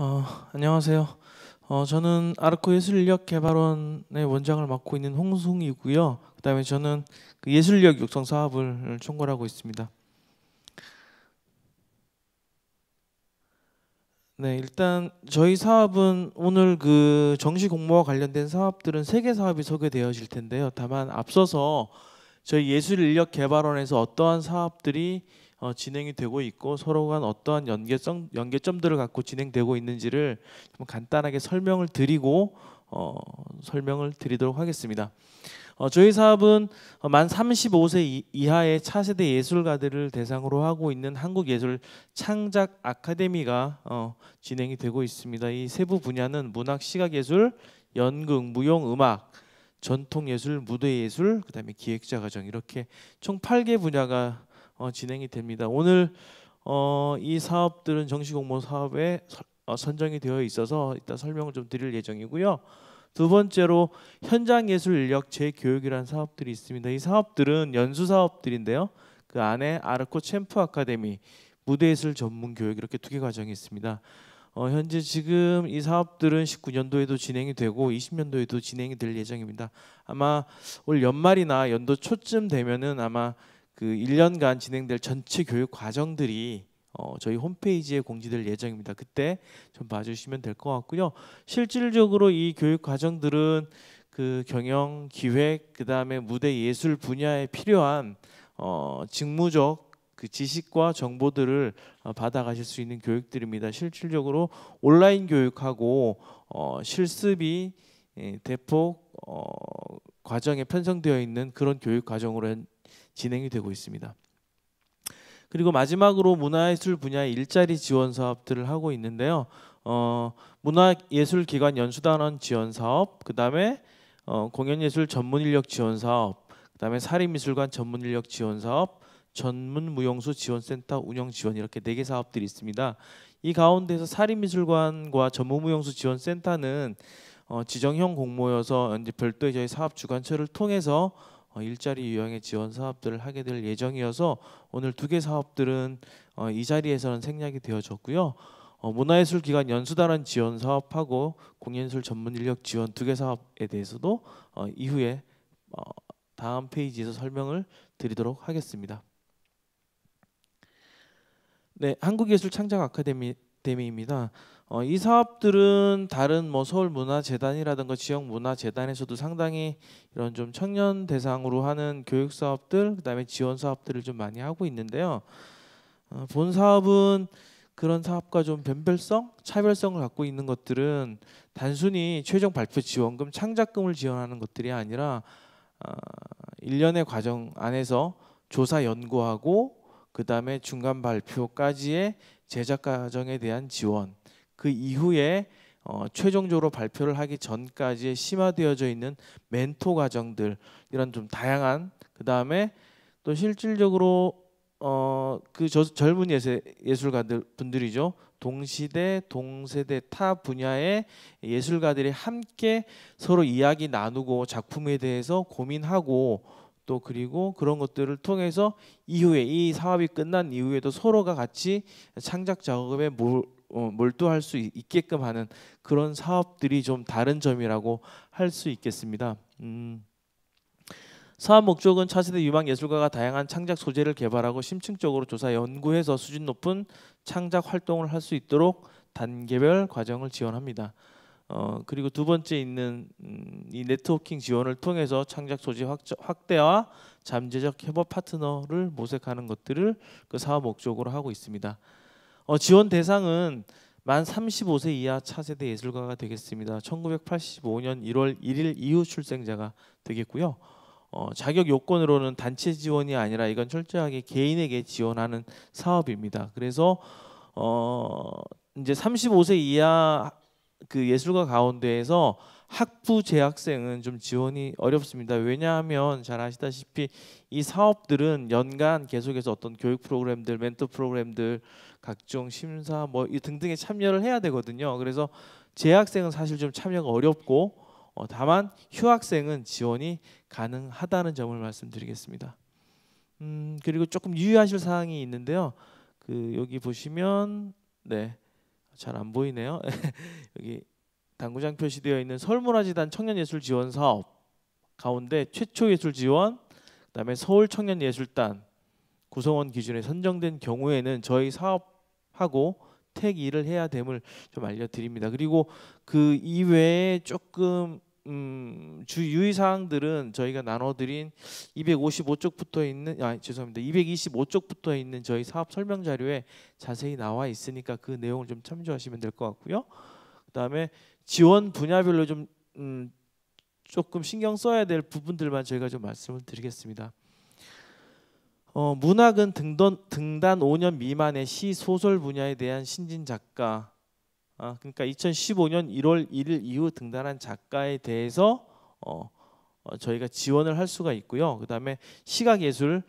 어, 안녕하세요. 어, 저는 아르코 예술력 개발원의 원장을 맡고 있는 홍승이고요. 그다음에 저는 그 예술력 육성 사업을 총괄하고 있습니다. 네, 일단 저희 사업은 오늘 그 정시 공모와 관련된 사업들은 세 개 사업이 소개되어질 텐데요. 다만 앞서서 저희 예술인력 개발원에서 어떠한 사업들이 어, 진행이 되고 있고 서로 간 어떠한 연계성 연계점들을 갖고 진행되고 있는지를 좀 간단하게 설명을 드리고 어, 설명을 드리도록 하겠습니다. 어, 저희 사업은 만 35세 이하의 차세대 예술가들을 대상으로 하고 있는 한국예술 창작 아카데미가 어, 진행이 되고 있습니다. 이 세부 분야는 문학, 시각예술, 연극, 무용, 음악, 전통예술, 무대예술, 그다음에 기획자 과정 이렇게 총 8개 분야가 어, 진행이 됩니다. 오늘 어, 이 사업들은 정시 공모 사업에 서, 어, 선정이 되어 있어서 이따 설명을 좀 드릴 예정이고요. 두 번째로 현장 예술 인력 재교육이라는 사업들이 있습니다. 이 사업들은 연수 사업들인데요. 그 안에 아르코 챔프 아카데미 무대 예술 전문 교육 이렇게 두 개 과정이 있습니다. 어, 현재 지금 이 사업들은 19년도에도 진행이 되고 20년도에도 진행이 될 예정입니다. 아마 올 연말이나 연도 초쯤 되면은 아마 그 1년간 진행될 전체 교육 과정들이 어, 저희 홈페이지에 공지될 예정입니다. 그때 좀 봐주시면 될 것 같고요. 실질적으로 이 교육 과정들은 그 경영, 기획, 그 다음에 무대 예술 분야에 필요한 어, 직무적 그 지식과 정보들을 어, 받아가실 수 있는 교육들입니다. 실질적으로 온라인 교육하고 어, 실습이 예, 대폭 어, 과정에 편성되어 있는 그런 교육 과정으로 진행이 되고 있습니다. 그리고 마지막으로 문화예술 분야의 일자리 지원 사업들을 하고 있는데요. 어, 문화예술기관 연수단원 지원 사업, 그 다음에 어, 공연예술 전문인력 지원 사업, 그 다음에 사립미술관 전문인력 지원 사업, 전문무용수 지원센터 운영 지원 이렇게 네 개 사업들이 있습니다. 이 가운데서 사립미술관과 전문무용수 지원센터는 어, 지정형 공모여서 이제 별도의 저희 사업 주관처를 통해서 어, 일자리 유형의 지원 사업들을 하게 될 예정이어서 오늘 두 개 사업들은 어, 이 자리에서는 생략이 되어졌고요. 어, 문화예술 기관 연수단원 지원 사업하고 공연술 전문 인력 지원 두 개 사업에 대해서도 이후에 다음 페이지에서 설명을 드리도록 하겠습니다. 네, 한국예술창작아카데미입니다. 어, 이 사업들은 다른 뭐 서울 문화재단이라든가 지역 문화재단에서도 상당히 이런 좀 청년 대상으로 하는 교육 사업들 그다음에 지원 사업들을 좀 많이 하고 있는데요. 어, 본 사업은 그런 사업과 좀 변별성, 차별성을 갖고 있는 것들은 단순히 최종 발표 지원금, 창작금을 지원하는 것들이 아니라 어, 일련의 과정 안에서 조사 연구하고 그 다음에 중간 발표까지의 제작 과정에 대한 지원 그 이후에 어, 최종적으로 발표를 하기 전까지 심화되어져 있는 멘토 과정들 이런 좀 다양한 그 다음에 또 실질적으로 어, 그 저, 젊은 예세, 예술가들 분들이죠 동시대 동세대 타 분야의 예술가들이 함께 서로 이야기 나누고 작품에 대해서 고민하고 또 그리고 그런 것들을 통해서 이후에 이 사업이 끝난 이후에도 서로가 같이 창작 작업에 몰 어, 몰두할 수 있게끔 하는 그런 사업들이 좀 다른 점이라고 할 수 있겠습니다. 음. 사업 목적은 차세대 유망 예술가가 다양한 창작 소재를 개발하고 심층적으로 조사 연구해서 수준 높은 창작 활동을 할 수 있도록 단계별 과정을 지원합니다. 어, 그리고 두 번째 있는 음, 이 네트워킹 지원을 통해서 창작 소재 확대와 잠재적 협업 파트너를 모색하는 것들을 그 사업 목적으로 하고 있습니다. 어, 지원 대상은 만 35세 이하 차세대 예술가가 되겠습니다. 1985년 1월 1일 이후 출생자가 되겠고요. 어, 자격 요건으로는 단체 지원이 아니라 이건 철저하게 개인에게 지원하는 사업입니다. 그래서 어, 이제 35세 이하 그 예술가 가운데에서 학부 재학생은 좀 지원이 어렵습니다. 왜냐하면 잘 아시다시피 이 사업들은 연간 계속해서 어떤 교육 프로그램들, 멘토 프로그램들, 각종 심사 뭐 등등에 참여를 해야 되거든요. 그래서 재학생은 사실 좀 참여가 어렵고 어, 다만 휴학생은 지원이 가능하다는 점을 말씀드리겠습니다. 음, 그리고 조금 유의하실 사항이 있는데요. 그 여기 보시면 네. 잘 안 보이네요. 여기 당구장 표시되어 있는 설문화재단 청년예술지원 사업 가운데 최초 예술 지원, 그다음에 서울 청년예술단 구성원 기준에 선정된 경우에는 저희 사업하고 택 일을 해야 됨을 좀 알려드립니다. 그리고 그 이외에 조금 음, 주 유의 사항들은 저희가 나눠드린 255쪽부터 있는 아 죄송합니다 225쪽부터 있는 저희 사업 설명 자료에 자세히 나와 있으니까 그 내용을 좀 참조하시면 될 것 같고요. 그다음에 지원 분야별로 좀 음, 조금 신경 써야 될 부분들만 저희가 좀 말씀을 드리겠습니다. 어, 문학은 등던, 등단 5년 미만의 시 소설 분야에 대한 신진 작가 아, 그러니까 2015년 1월 1일 이후 등단한 작가에 대해서 어, 어, 저희가 지원을 할 수가 있고요. 그다음에 시각 예술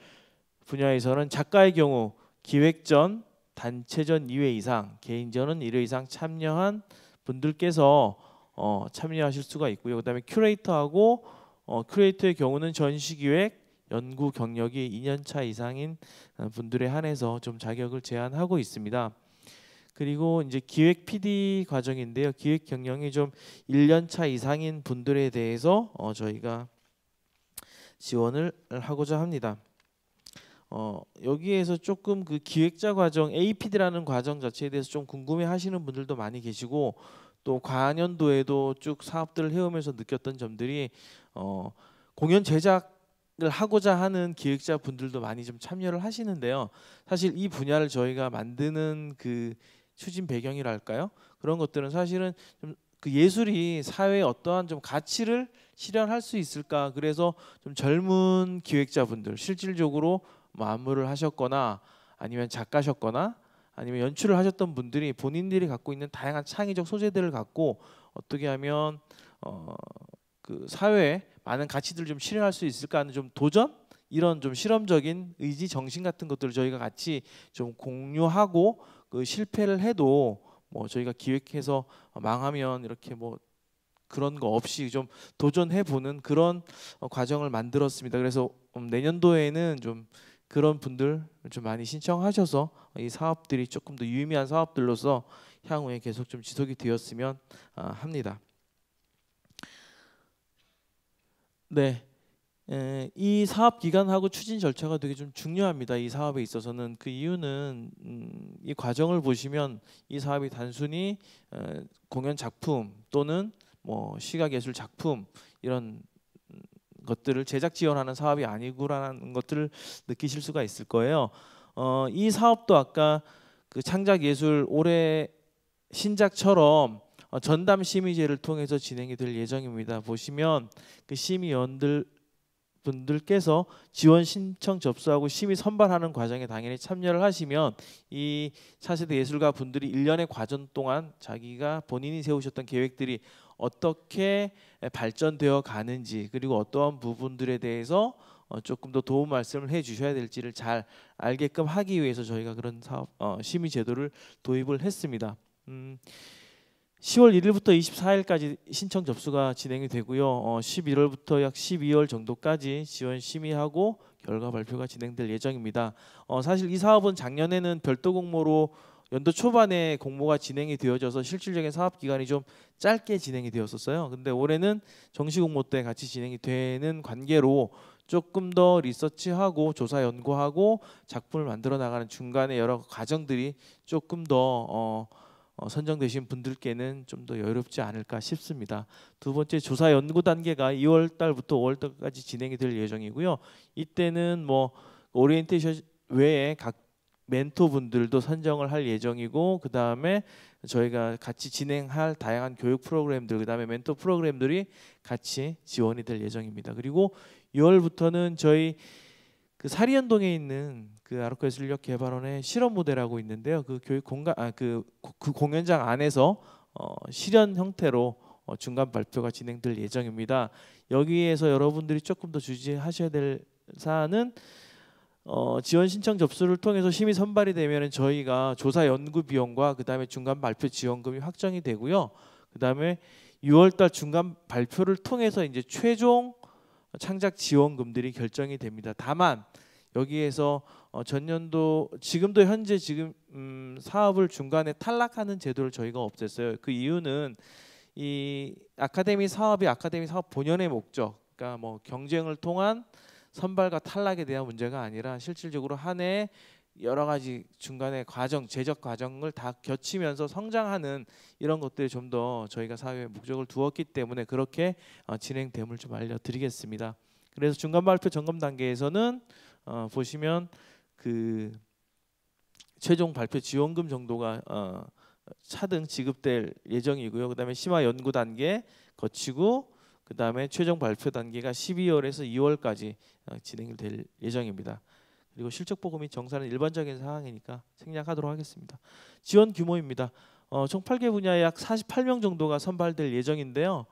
분야에서는 작가의 경우 기획전, 단체전 2회 이상, 개인전은 1회 이상 참여한 분들께서 어, 참여하실 수가 있고요. 그다음에 큐레이터하고 어, 큐레이터의 경우는 전시기획 연구 경력이 2년차 이상인 어, 분들에 한해서 좀 자격을 제한하고 있습니다. 그리고 이제 기획 PD 과정인데요. 기획 경영이 좀 1년차 이상인 분들에 대해서 어, 저희가 지원을 하고자 합니다. 어, 여기에서 조금 그 기획자 과정 APD라는 과정 자체에 대해서 좀 궁금해하시는 분들도 많이 계시고 또과연도에도쭉 사업들을 해오면서 느꼈던 점들이 어, 공연 제작을 하고자 하는 기획자 분들도 많이 좀 참여를 하시는데요. 사실 이 분야를 저희가 만드는 그 추진 배경이랄까요? 그런 것들은 사실은 좀그 예술이 사회에 어떠한 좀 가치를 실현할 수 있을까 그래서 좀 젊은 기획자분들 실질적으로 뭐 안무를 하셨거나 아니면 작가셨거나 아니면 연출을 하셨던 분들이 본인들이 갖고 있는 다양한 창의적 소재들을 갖고 어떻게 하면 어 그 사회에 많은 가치들을 좀 실현할 수 있을까 하는 좀 도전 이런 좀 실험적인 의지 정신 같은 것들을 저희가 같이 좀 공유하고 그 실패를 해도 뭐 저희가 기획해서 망하면 이렇게 뭐 그런 거 없이 좀 도전해 보는 그런 어, 과정을 만들었습니다. 그래서 음, 내년도에는 좀 그런 분들 좀 많이 신청하셔서 이 사업들이 조금 더 유의미한 사업들로서 향후에 계속 좀 지속이 되었으면 아, 합니다. 네, 예, 이 사업 기간하고 추진 절차가 되게 좀 중요합니다. 이 사업에 있어서는 그 이유는 음, 이 과정을 보시면 이 사업이 단순히 어, 공연 작품 또는 뭐 시각 예술 작품 이런 음, 것들을 제작 지원하는 사업이 아니구라는 것들을 느끼실 수가 있을 거예요. 어, 이 사업도 아까 그 창작 예술 올해 신작처럼 어, 전담 심의제를 통해서 진행이 될 예정입니다. 보시면 그 심의원들 분들께서 지원 신청 접수하고 심의 선발하는 과정에 당연히 참여를 하시면 이 차세대 예술가 분들이 일년의 과정 동안 자기가 본인이 세우셨던 계획들이 어떻게 발전되어 가는지 그리고 어떠한 부분들에 대해서 어, 조금 더 도움 말씀을 해 주셔야 될지를 잘 알게끔 하기 위해서 저희가 그런 사업 어, 심의 제도를 도입을 했습니다. 음, 10월 1일부터 24일까지 신청 접수가 진행이 되고요. 어, 11월부터 약 12월 정도까지 지원 심의하고 결과 발표가 진행될 예정입니다. 어, 사실 이 사업은 작년에는 별도 공모로 연도 초반에 공모가 진행이 되어져서 실질적인 사업 기간이 좀 짧게 진행이 되었었어요. 근데 올해는 정식 공모 때 같이 진행이 되는 관계로 조금 더 리서치하고 조사 연구하고 작품을 만들어 나가는 중간에 여러 과정들이 조금 더 어, 어, 선정되신 분들께는 좀 더 여유롭지 않을까 싶습니다. 두 번째 조사 연구 단계가 2월 달부터 5월 달까지 진행이 될 예정이고요. 이때는 뭐 오리엔테이션 외에 각 멘토분들도 선정을 할 예정이고 그 다음에 저희가 같이 진행할 다양한 교육 프로그램들 그 다음에 멘토 프로그램들이 같이 지원이 될 예정입니다. 그리고 6월부터는 저희 그 사리연동에 있는 그 아르코의 실력 개발원의 실험 모델하고 있는데요. 그 교육 공간 아그 그 공연장 안에서 어, 실현 형태로 어, 중간 발표가 진행될 예정입니다. 여기에서 여러분들이 조금 더 주시하셔야 될 사안은 어, 지원 신청 접수를 통해서 심의 선발이 되면 저희가 조사 연구 비용과 그다음에 중간 발표 지원금이 확정이 되고요. 그다음에 6월달 중간 발표를 통해서 이제 최종 창작 지원금들이 결정이 됩니다. 다만 여기에서 어, 전년도 지금도 현재 지금 음, 사업을 중간에 탈락하는 제도를 저희가 없앴어요. 그 이유는 이 아카데미 사업이 아카데미 사업 본연의 목적, 그러니까 뭐 경쟁을 통한 선발과 탈락에 대한 문제가 아니라 실질적으로 한해 여러 가지 중간에 과정, 제적 과정을 다 겹치면서 성장하는 이런 것들이 좀 더 저희가 사회에 목적을 두었기 때문에 그렇게 어, 진행됨을 좀 알려드리겠습니다. 그래서 중간 발표 점검 단계에서는 어, 보시면 그 최종 발표 지원금 정도가 어, 차등 지급될 예정이고요. 그다음에 심화 연구 단계 거치고 그다음에 최종 발표 단계가 12월에서 2월까지 어, 진행될 예정입니다. 그리고 실적 보고 및 정산은 일반적인 사항이니까 생략하도록 하겠습니다. 지원 규모입니다. 어, 총 8개 분야 약 48명 정도가 선발될 예정인데요.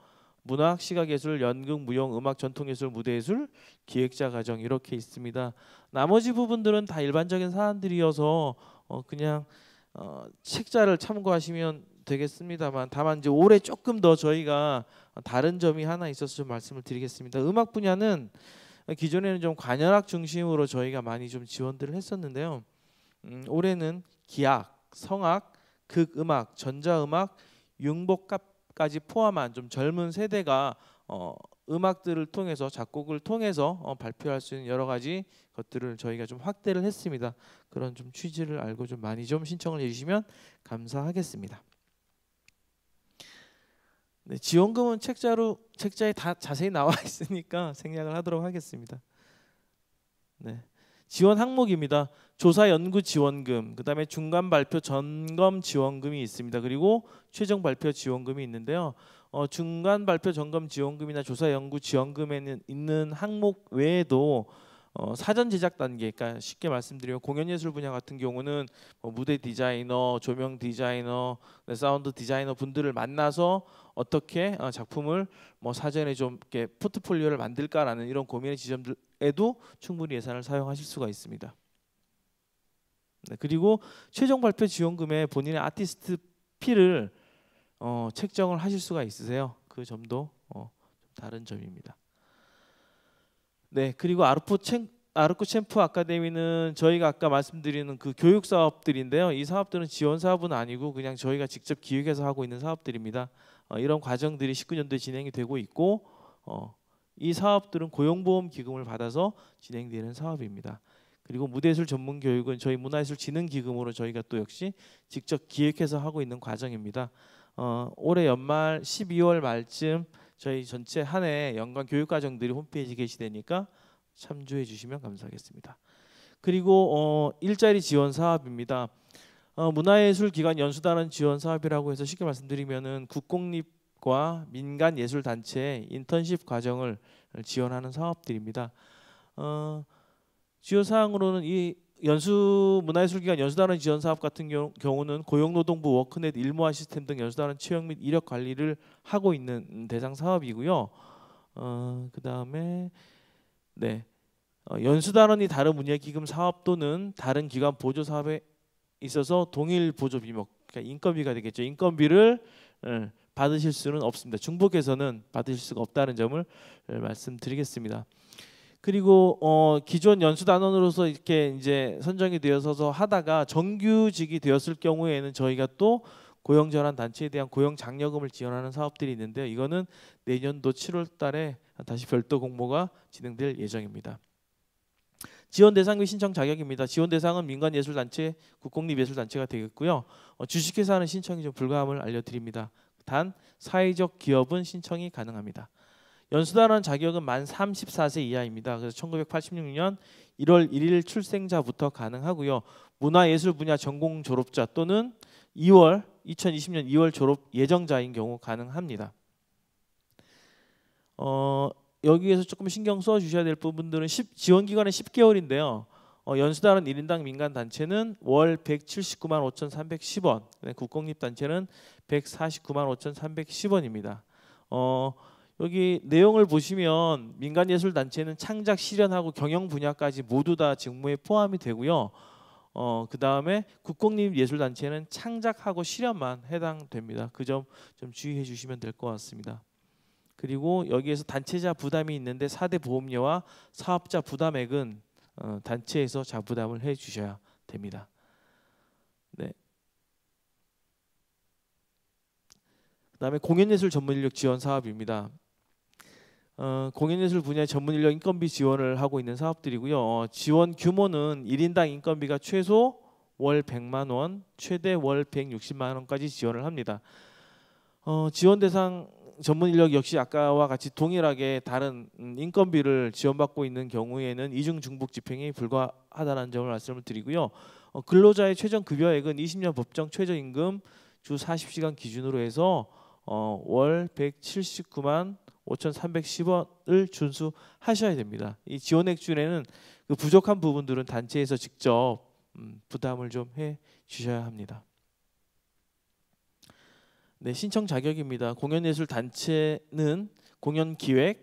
문학, 시각예술, 연극, 무용, 음악, 전통예술, 무대예술, 기획자 과정 이렇게 있습니다. 나머지 부분들은 다 일반적인 사안들이어서 어 그냥 어 책자를 참고하시면 되겠습니다만 다만 이제 올해 조금 더 저희가 다른 점이 하나 있어서 좀 말씀을 드리겠습니다. 음악 분야는 기존에는 좀 관현악 중심으로 저희가 많이 좀 지원들을 했었는데요. 음, 올해는 기악, 성악, 극음악, 전자음악, 융복 까지 포함한 좀 젊은 세대가 어, 음악들을 통해서 작곡을 통해서 어, 발표할 수 있는 여러 가지 것들을 저희가 좀 확대를 했습니다. 그런 좀 취지를 알고 좀 많이 좀 신청을 해주시면 감사하겠습니다. 네, 지원금은 책자로 책자에 다 자세히 나와 있으니까 생략을 하도록 하겠습니다. 네. 지원 항목입니다. 조사 연구 지원금, 그다음에 중간 발표 점검 지원금이 있습니다. 그리고 최종 발표 지원금이 있는데요. 어, 중간 발표 점검 지원금이나 조사 연구 지원금에는 있는 항목 외에도 어, 사전 제작 단계, 그러니까 쉽게 말씀드리면 공연 예술 분야 같은 경우는 뭐 무대 디자이너, 조명 디자이너, 사운드 디자이너 분들을 만나서 어떻게 어, 작품을 뭐 사전에 좀 이렇게 포트폴리오를 만들까라는 이런 고민의 지점들 에도 충분히 예산을 사용하실 수가 있습니다. 네, 그리고 최종 발표 지원금에 본인의 아티스트 피를 어, 책정을 하실 수가 있으세요. 그 점도 어, 다른 점입니다. 네, 그리고 아르포 챔, 아르코 챔프 아카데미는 저희가 아까 말씀드리는 그 교육 사업들인데요. 이 사업들은 지원 사업은 아니고 그냥 저희가 직접 기획해서 하고 있는 사업들입니다. 어, 이런 과정들이 19년도에 진행이 되고 있고 어, 이 사업들은 고용보험기금을 받아서 진행되는 사업입니다. 그리고 무대예술 전문 교육은 저희 문화예술진흥기금으로 저희가 또 역시 직접 기획해서 하고 있는 과정입니다. 어, 올해 연말 12월 말쯤 저희 전체 한해 연간 교육 과정들이 홈페이지 게시되니까 참조해 주시면 감사하겠습니다. 그리고 어, 일자리 지원 사업입니다. 어, 문화예술기관 연수단원 지원 사업이라고 해서 쉽게 말씀드리면은 국공립 기업과 민간 예술 단체의 인턴십 과정을 지원하는 사업들입니다. 어, 주요 사항으로는 이 연수 문화예술기관 연수단원 지원 사업 같은 경우, 는 고용노동부 워크넷 일모아 시스템 등 연수단원 채용 및 이력 관리를 하고 있는 대상 사업이고요. 어, 그다음에 네. 어, 연수단원이 다른 문예기금 사업 또는 다른 기관 보조 사업에 있어서 동일 보조비목 그러니까 인건비가 되겠죠. 인건비를 어, 받으실 수는 없습니다. 중복해서는 받으실 수가 없다는 점을 예, 말씀드리겠습니다. 그리고 어, 기존 연수 단원으로서 이렇게 이제 선정이 되어서 하다가 정규직이 되었을 경우에는 저희가 또 고용 전환 단체에 대한 고용 장려금을 지원하는 사업들이 있는데요. 이거는 내년도 7월 달에 다시 별도 공모가 진행될 예정입니다. 지원 대상 및 신청 자격입니다. 지원 대상은 민간 예술 단체, 국공립 예술 단체가 되겠고요. 어, 주식회사는 신청이 좀 불가함을 알려드립니다. 단 사회적 기업은 신청이 가능합니다. 연수단원 자격은 만 34세 이하입니다. 그래서 1986년 1월 1일 출생자부터 가능하고요. 문화예술 분야 전공 졸업자 또는 2월 2020년 2월 졸업 예정자인 경우 가능합니다. 어, 여기에서 조금 신경 써 주셔야 될 부분들은 10, 지원 기간은 10개월인데요. 어, 연수단은 1인당 민간 단체는 월 179만 5,310원, 국공립 단체는 149만 5,310원입니다. 어, 여기 내용을 보시면 민간 예술 단체는 창작 실현하고 경영 분야까지 모두 다 직무에 포함이 되고요. 어, 그 다음에 국공립 예술 단체는 창작하고 실현만 해당됩니다. 그 점 좀 주의해 주시면 될 것 같습니다. 그리고 여기에서 단체자 부담이 있는데 4대 보험료와 사업자 부담액은 어, 단체에서 자부담을 해 주셔야 됩니다. 네. 그다음에 공연예술 전문인력 지원 사업입니다. 어, 공연예술 분야 전문인력 인건비 지원을 하고 있는 사업들이고요. 어, 지원 규모는 1인당 인건비가 최소 월 100만 원, 최대 월 160만 원까지 지원을 합니다. 어, 지원 대상 전문 인력 역시 아까와 같이 동일하게 다른 음, 인건비를 지원받고 있는 경우에는 이중 중복 집행이 불가하다는 점을 말씀을 드리고요. 어, 근로자의 최저 급여액은 20년 법정 최저임금 주 40시간 기준으로 해서 어, 월 179만 5,310원을 준수하셔야 됩니다. 이 지원액 중에는 그 부족한 부분들은 단체에서 직접 음, 부담을 좀 해 주셔야 합니다. 네, 신청 자격입니다. 공연예술단체는 공연기획의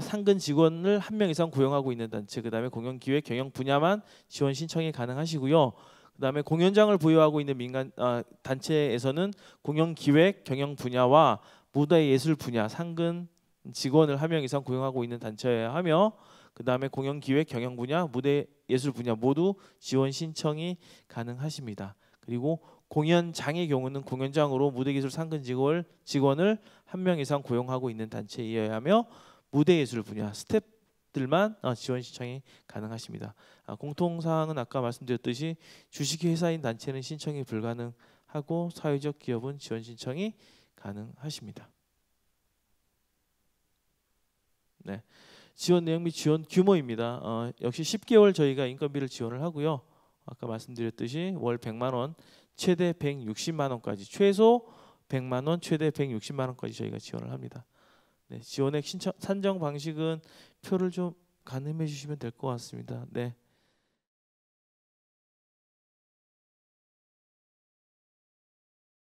상근 직원을 한 명 이상 고용하고 있는 단체, 그다음에 공연기획 경영 분야만 지원 신청이 가능하시고요. 그다음에 공연장을 보유하고 있는 민간 아, 단체에서는 공연기획 경영 분야와 무대 예술 분야 상근 직원을 한 명 이상 고용하고 있는 단체에 하며 그다음에 공연기획 경영 분야 무대 예술 분야 모두 지원 신청이 가능하십니다. 그리고 공연장의 경우는 공연장으로 무대기술 상근 직원 직원을 한 명 이상 고용하고 있는 단체이어야 하며 무대예술 분야 스텝들만 어, 지원 신청이 가능하십니다. 아, 공통사항은 아까 말씀드렸듯이 주식회사인 단체는 신청이 불가능하고 사회적 기업은 지원 신청이 가능하십니다. 네. 지원 내용 및 지원 규모입니다. 어, 역시 10개월 저희가 인건비를 지원을 하고요. 아까 말씀드렸듯이 월 100만 원 최대 160만 원까지 최소 100만 원, 최대 160만 원까지 저희가 지원을 합니다. 네, 지원액 신청 산정 방식은 표를 좀 가늠해 주시면 될 것 같습니다. 네.